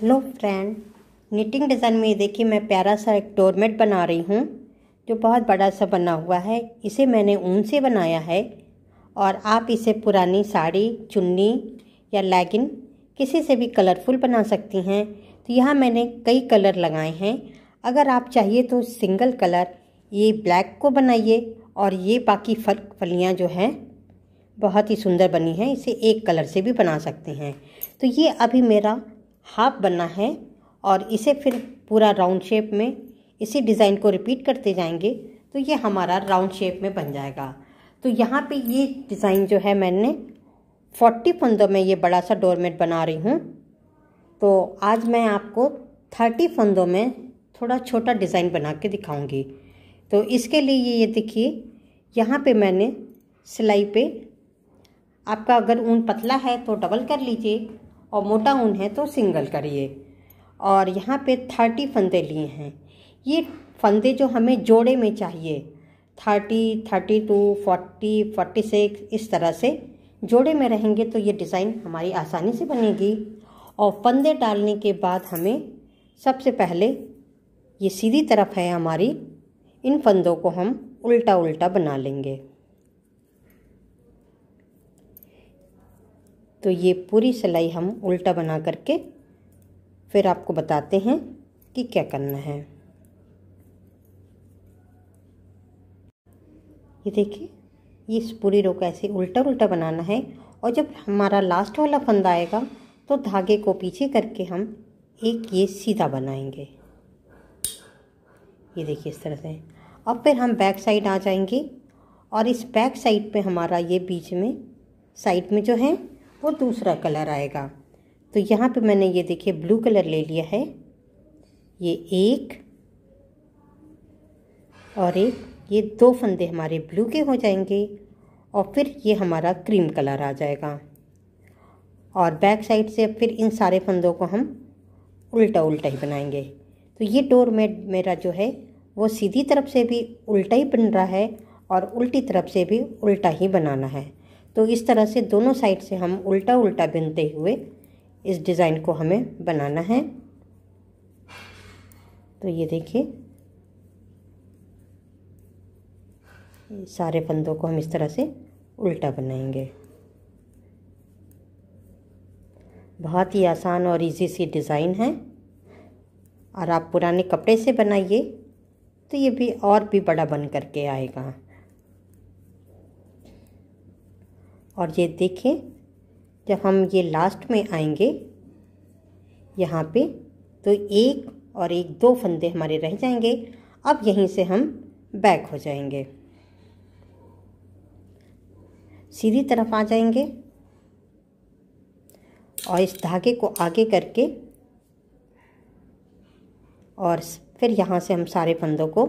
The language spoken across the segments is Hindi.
हेलो फ्रेंड निटिंग डिज़ाइन में ये देखिए मैं प्यारा सा एक डोरमेट बना रही हूँ जो बहुत बड़ा सा बना हुआ है इसे मैंने ऊन से बनाया है और आप इसे पुरानी साड़ी चुन्नी या लैगिन किसी से भी कलरफुल बना सकती हैं तो यहाँ मैंने कई कलर लगाए हैं अगर आप चाहिए तो सिंगल कलर ये ब्लैक को बनाइए और ये बाकी फल फलियाँ जो हैं बहुत ही सुंदर बनी हैं इसे एक कलर से भी बना सकते हैं तो ये अभी मेरा हाफ बनना है और इसे फिर पूरा राउंड शेप में इसी डिज़ाइन को रिपीट करते जाएंगे तो ये हमारा राउंड शेप में बन जाएगा तो यहाँ पे ये डिज़ाइन जो है मैंने फोर्टी फंदों में ये बड़ा सा डोरमेट बना रही हूँ तो आज मैं आपको थर्टी फंदों में थोड़ा छोटा डिज़ाइन बना के दिखाऊँगी तो इसके लिए ये ये देखिए यहाँ पे मैंने सिलाई पे आपका अगर ऊन पतला है तो डबल कर लीजिए और मोटा ऊन है तो सिंगल करिए और यहाँ पे थर्टी फंदे लिए हैं ये फंदे जो हमें जोड़े में चाहिए thirty thirty two forty forty six इस तरह से जोड़े में रहेंगे तो ये डिज़ाइन हमारी आसानी से बनेगी और फंदे डालने के बाद हमें सबसे पहले ये सीधी तरफ है हमारी इन फंदों को हम उल्टा उल्टा बना लेंगे तो ये पूरी सिलाई हम उल्टा बना करके फिर आपको बताते हैं कि क्या करना है ये देखिए ये इस पूरी रो को ऐसे उल्टा उल्टा बनाना है और जब हमारा लास्ट वाला फंदा आएगा तो धागे को पीछे करके हम एक ये सीधा बनाएंगे ये देखिए इस तरह से अब फिर हम बैक साइड आ जाएंगे और इस बैक साइड पे हमारा ये बीच में साइड में जो है वो दूसरा कलर आएगा तो यहाँ पे मैंने ये देखिए ब्लू कलर ले लिया है ये एक और एक ये दो फंदे हमारे ब्लू के हो जाएंगे और फिर ये हमारा क्रीम कलर आ जाएगा और बैक साइड से फिर इन सारे फंदों को हम उल्टा उल्टा ही बनाएंगे तो ये डोर मेट मेरा जो है वो सीधी तरफ से भी उल्टा ही बन रहा है और उल्टी तरफ से भी उल्टा ही बनाना है तो इस तरह से दोनों साइड से हम उल्टा उल्टा बनते हुए इस डिज़ाइन को हमें बनाना है तो ये देखिए सारे फंदों को हम इस तरह से उल्टा बनाएंगे बहुत ही आसान और इजी सी डिज़ाइन है और आप पुराने कपड़े से बनाइए तो ये भी और भी बड़ा बन करके आएगा और ये देखें जब हम ये लास्ट में आएंगे यहाँ पे तो एक और एक दो फंदे हमारे रह जाएंगे अब यहीं से हम बैक हो जाएंगे सीधी तरफ आ जाएंगे और इस धागे को आगे करके और फिर यहाँ से हम सारे फंदों को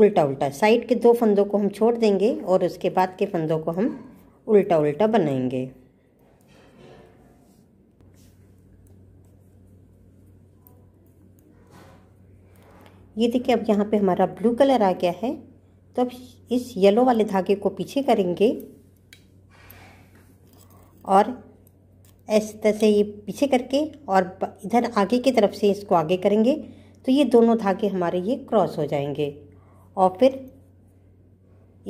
उल्टा उल्टा साइड के दो फंदों को हम छोड़ देंगे और उसके बाद के फंदों को हम उल्टा उल्टा बनाएंगे ये देखिए अब यहाँ पे हमारा ब्लू कलर आ गया है तो अब इस येलो वाले धागे को पीछे करेंगे और इस तरह से ये पीछे करके और इधर आगे की तरफ से इसको आगे करेंगे तो ये दोनों धागे हमारे ये क्रॉस हो जाएंगे और फिर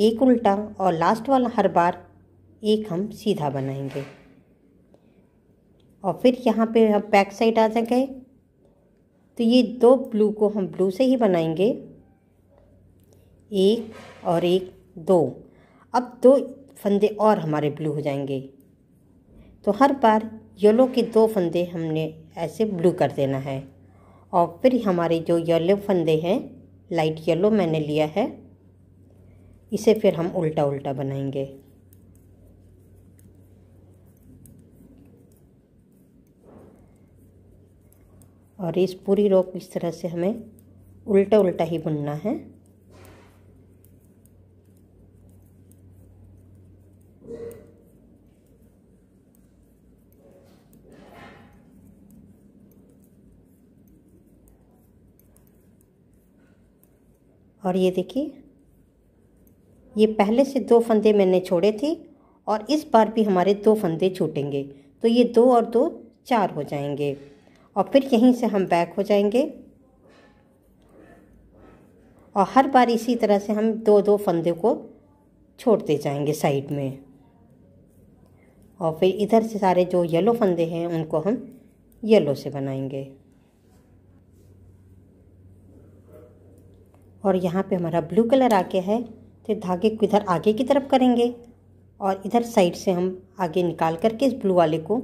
एक उल्टा और लास्ट वाला हर बार एक हम सीधा बनाएंगे और फिर यहाँ पे हम बैक साइड आ जाएंगे तो ये दो ब्लू को हम ब्लू से ही बनाएंगे एक और एक दो अब दो फंदे और हमारे ब्लू हो जाएंगे तो हर बार येलो के दो फंदे हमने ऐसे ब्लू कर देना है और फिर हमारे जो येलो फंदे हैं लाइट येलो मैंने लिया है इसे फिर हम उल्टा उल्टा बनाएंगे और इस पूरी को इस तरह से हमें उल्टा उल्टा ही बुनना है और ये देखिए ये पहले से दो फंदे मैंने छोड़े थे और इस बार भी हमारे दो फंदे छूटेंगे तो ये दो और दो चार हो जाएंगे और फिर यहीं से हम बैक हो जाएंगे और हर बार इसी तरह से हम दो दो फंदे को छोड़ते जाएंगे साइड में और फिर इधर से सारे जो येलो फंदे हैं उनको हम येलो से बनाएंगे और यहाँ पे हमारा ब्लू कलर आ गया है तो धागे को इधर आगे की तरफ करेंगे और इधर साइड से हम आगे निकाल करके इस ब्लू वाले को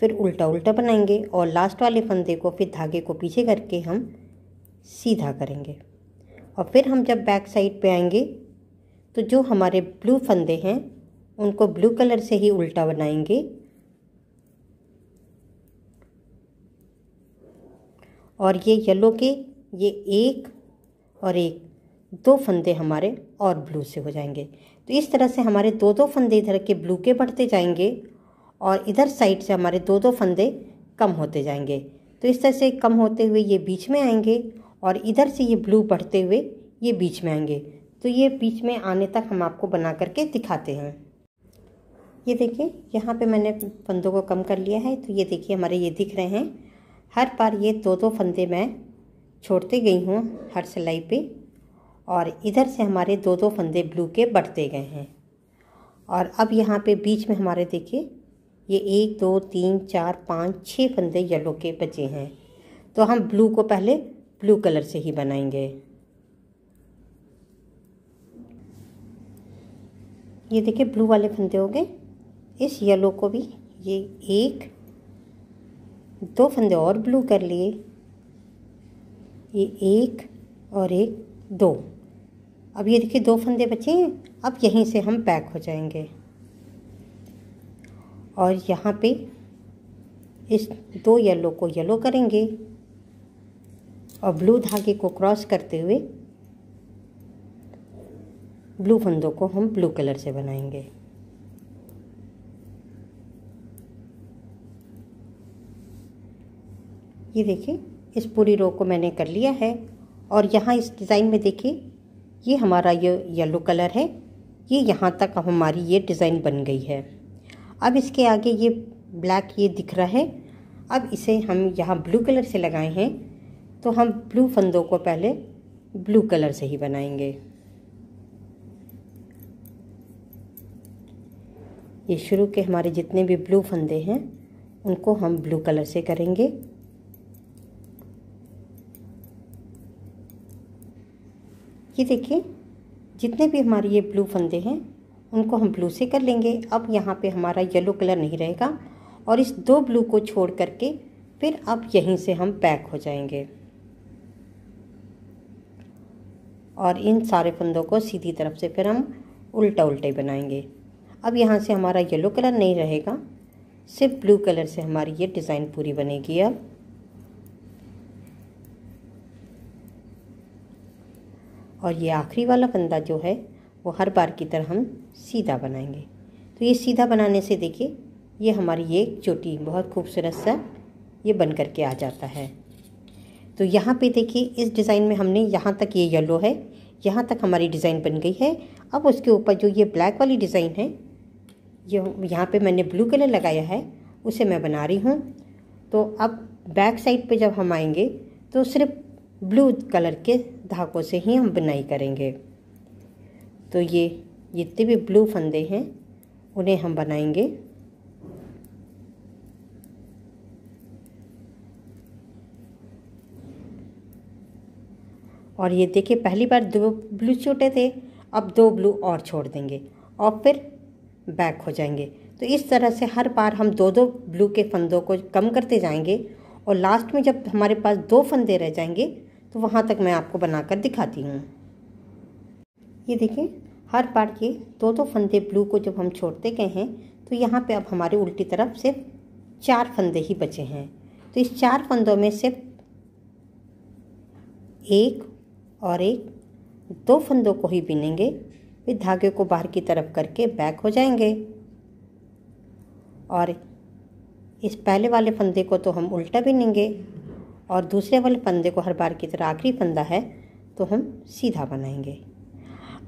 फिर उल्टा उल्टा बनाएंगे और लास्ट वाले फंदे को फिर धागे को पीछे करके हम सीधा करेंगे और फिर हम जब बैक साइड पे आएंगे तो जो हमारे ब्लू फंदे हैं उनको ब्लू कलर से ही उल्टा बनाएंगे और ये येलो के ये एक और एक दो फंदे हमारे और ब्लू से हो जाएंगे तो इस तरह से हमारे दो दो फंदे इधर के ब्लू के बढ़ते जाएंगे और इधर साइड से हमारे दो दो फंदे कम होते जाएंगे तो इस तरह से कम होते हुए ये बीच में आएंगे और इधर से ये ब्लू बढ़ते हुए ये बीच में आएंगे तो ये बीच में आने तक हम आपको बना करके दिखाते हैं ये देखिए यहाँ पे मैंने फंदों को कम कर लिया है तो ये देखिए हमारे ये दिख रहे हैं हर बार ये दो दो फंदे मैं छोड़ते गई हूँ हर सिलाई पे और इधर से हमारे दो दो फंदे ब्लू के बढ़ते गए हैं और अब यहाँ पे बीच में हमारे देखिए ये एक दो तीन चार पाँच छः फंदे येलो के बचे हैं तो हम ब्लू को पहले ब्लू कलर से ही बनाएंगे ये देखिए ब्लू वाले फंदे हो गए इस येलो को भी ये एक दो फंदे और ब्लू कर लिए ये एक और एक दो अब ये देखिए दो फंदे बचे हैं अब यहीं से हम पैक हो जाएंगे और यहाँ पे इस दो येलो को येलो करेंगे और ब्लू धागे को क्रॉस करते हुए ब्लू फंदों को हम ब्लू कलर से बनाएंगे ये देखिए इस पूरी रो को मैंने कर लिया है और यहाँ इस डिज़ाइन में देखिए ये हमारा ये येलो कलर है ये यहाँ तक हमारी ये डिज़ाइन बन गई है अब इसके आगे ये ब्लैक ये दिख रहा है अब इसे हम यहाँ ब्लू कलर से लगाए हैं तो हम ब्लू फंदों को पहले ब्लू कलर से ही बनाएंगे ये शुरू के हमारे जितने भी ब्लू फंदे हैं उनको हम ब्लू कलर से करेंगे ये देखिए जितने भी हमारे ये ब्लू फंदे हैं उनको हम ब्लू से कर लेंगे अब यहाँ पे हमारा येलो कलर नहीं रहेगा और इस दो ब्लू को छोड़ करके फिर अब यहीं से हम पैक हो जाएंगे और इन सारे फंदों को सीधी तरफ से फिर हम उल्टा उल्टे बनाएंगे अब यहाँ से हमारा येलो कलर नहीं रहेगा सिर्फ ब्लू कलर से हमारी ये डिज़ाइन पूरी बनेगी अब और ये आखिरी वाला फंदा जो है वो हर बार की तरह हम सीधा बनाएंगे तो ये सीधा बनाने से देखिए ये हमारी ये चोटी बहुत खूबसूरत सा ये बन कर के आ जाता है तो यहाँ पे देखिए इस डिज़ाइन में हमने यहाँ तक ये येलो है यहाँ तक हमारी डिज़ाइन बन गई है अब उसके ऊपर जो ये ब्लैक वाली डिज़ाइन है ये यहाँ पे मैंने ब्लू कलर लगाया है उसे मैं बना रही हूँ तो अब बैक साइड पे जब हम आएंगे तो सिर्फ ब्लू कलर के धागों से ही हम बुनाई करेंगे तो ये जितने भी ब्लू फंदे हैं उन्हें हम बनाएंगे और ये देखिए पहली बार दो ब्लू छोटे थे अब दो ब्लू और छोड़ देंगे और फिर बैक हो जाएंगे तो इस तरह से हर बार हम दो दो ब्लू के फंदों को कम करते जाएंगे और लास्ट में जब हमारे पास दो फंदे रह जाएंगे तो वहाँ तक मैं आपको बनाकर दिखाती हूँ ये देखें हर बार ये दो दो फंदे ब्लू को जब हम छोड़ते गए हैं तो यहाँ पे अब हमारे उल्टी तरफ सिर्फ चार फंदे ही बचे हैं तो इस चार फंदों में सिर्फ एक और एक दो फंदों को ही बिनेंगे फिर धागे को बाहर की तरफ करके बैक हो जाएंगे और इस पहले वाले फंदे को तो हम उल्टा बिनेंगे और दूसरे वाले फंदे को हर बार की तरह आखिरी फंदा है तो हम सीधा बनाएंगे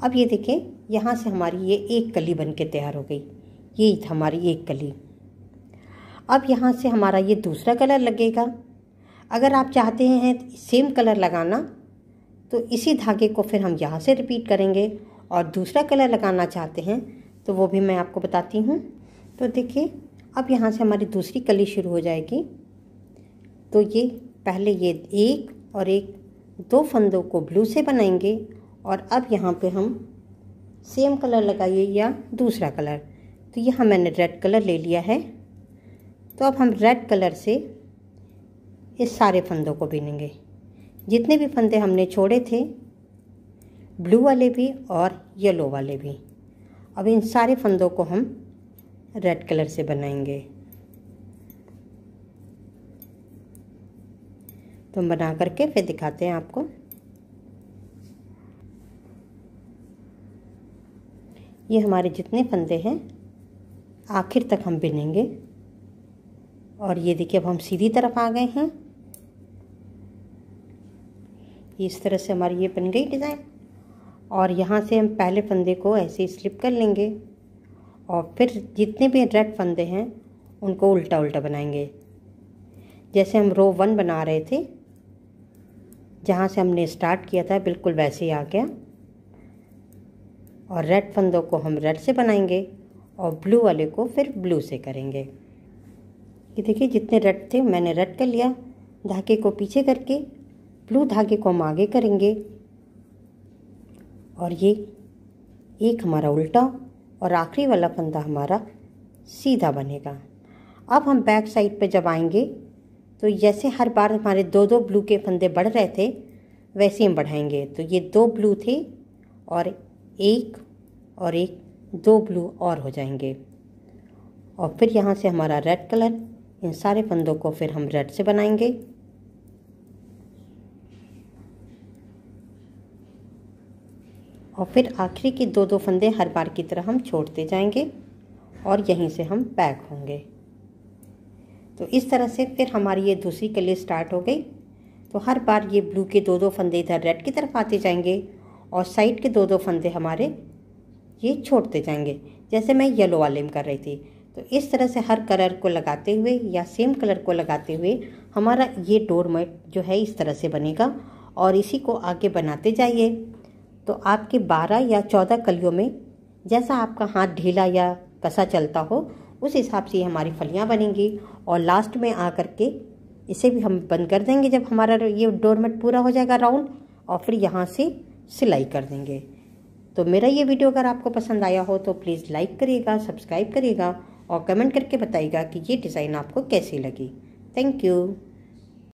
अब ये देखें यहाँ से हमारी ये एक कली बन के तैयार हो गई ये हमारी एक कली अब यहाँ से हमारा ये दूसरा कलर लगेगा अगर आप चाहते हैं सेम कलर लगाना तो इसी धागे को फिर हम यहाँ से रिपीट करेंगे और दूसरा कलर लगाना चाहते हैं तो वो भी मैं आपको बताती हूँ तो देखिए अब यहाँ से हमारी दूसरी कली शुरू हो जाएगी तो ये पहले ये एक और एक दो फंदों को ब्लू से बनाएंगे और अब यहाँ पे हम सेम कलर लगाइए या दूसरा कलर तो यहाँ मैंने रेड कलर ले लिया है तो अब हम रेड कलर से इस सारे फंदों को बिनेंगे जितने भी फंदे हमने छोड़े थे ब्लू वाले भी और येलो वाले भी अब इन सारे फंदों को हम रेड कलर से बनाएंगे तो बना करके फिर दिखाते हैं आपको ये हमारे जितने फंदे हैं आखिर तक हम बिनेंगे और ये देखिए अब हम सीधी तरफ आ गए हैं इस तरह से हमारी ये बन गई डिज़ाइन और यहाँ से हम पहले फंदे को ऐसे ही स्लिप कर लेंगे और फिर जितने भी रेड फंदे हैं उनको उल्टा उल्टा बनाएंगे जैसे हम रो वन बना रहे थे जहाँ से हमने स्टार्ट किया था बिल्कुल वैसे ही आ गया और रेड फंदों को हम रेड से बनाएंगे और ब्लू वाले को फिर ब्लू से करेंगे ये देखिए जितने रेड थे मैंने रेड कर लिया धागे को पीछे करके ब्लू धागे को हम आगे करेंगे और ये एक हमारा उल्टा और आखिरी वाला फंदा हमारा सीधा बनेगा अब हम बैक साइड पे जब आएंगे तो जैसे हर बार हमारे दो दो ब्लू के फंदे बढ़ रहे थे वैसे हम बढ़ाएंगे तो ये दो ब्लू थे और एक और एक दो ब्लू और हो जाएंगे और फिर यहाँ से हमारा रेड कलर इन सारे फंदों को फिर हम रेड से बनाएंगे और फिर आखिरी के दो दो फंदे हर बार की तरह हम छोड़ते जाएंगे और यहीं से हम पैक होंगे तो इस तरह से फिर हमारी ये दूसरी कली स्टार्ट हो गई तो हर बार ये ब्लू के दो दो फंदे इधर रेड की तरफ आते जाएंगे और साइड के दो दो फंदे हमारे ये छोड़ते जाएंगे जैसे मैं येलो वाले में कर रही थी तो इस तरह से हर कलर को लगाते हुए या सेम कलर को लगाते हुए हमारा ये डोरमेट जो है इस तरह से बनेगा और इसी को आगे बनाते जाइए तो आपके 12 या 14 कलियों में जैसा आपका हाथ ढीला या कसा चलता हो उस हिसाब से हमारी फलियाँ बनेंगी और लास्ट में आ कर के इसे भी हम बंद कर देंगे जब हमारा ये डोरमेट पूरा हो जाएगा राउंड और फिर यहाँ से सिलाई कर देंगे तो मेरा ये वीडियो अगर आपको पसंद आया हो तो प्लीज़ लाइक करिएगा सब्सक्राइब करिएगा और कमेंट करके बताइएगा कि ये डिज़ाइन आपको कैसी लगी थैंक यू